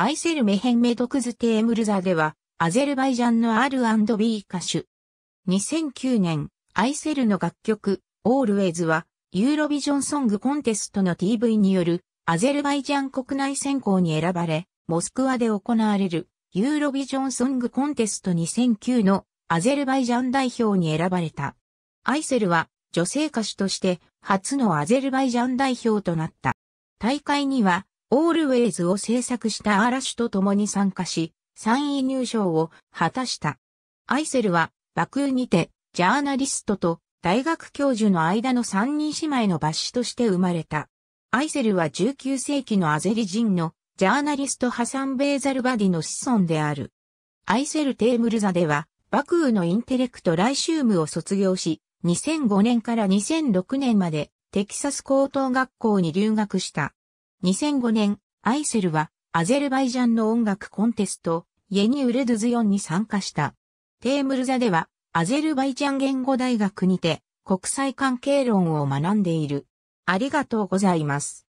アイセルメヘンメドクズテームルザでは、アゼルバイジャンの R&B 歌手。2009年、アイセルの楽曲、オールウェイズは、ユーロビジョンソングコンテストの TV による、アゼルバイジャン国内選考に選ばれ、モスクワで行われる、ユーロビジョンソングコンテスト2009のアゼルバイジャン代表に選ばれた。アイセルは女性歌手として初のアゼルバイジャン代表となった。大会にはオールウェイズを制作した嵐と共に参加し、3位入賞を果たした。アイセルは、バクーにて、ジャーナリストと大学教授の間の3人姉妹の抜子として生まれた。アイセルは19世紀のアゼリ人のジャーナリストハサン・ベーザルバディの子孫である。アイセル・テームルザでは、バクーのインテレクト・ライシウムを卒業し、2005年から2006年までテキサス高等学校に留学した。2005年、アイセルはアゼルバイジャンの音楽コンテスト、イェニウレドゥズヨンに参加した。テームルザでは、アゼルバイジャン言語大学にて、国際関係論を学んでいる。ありがとうございます。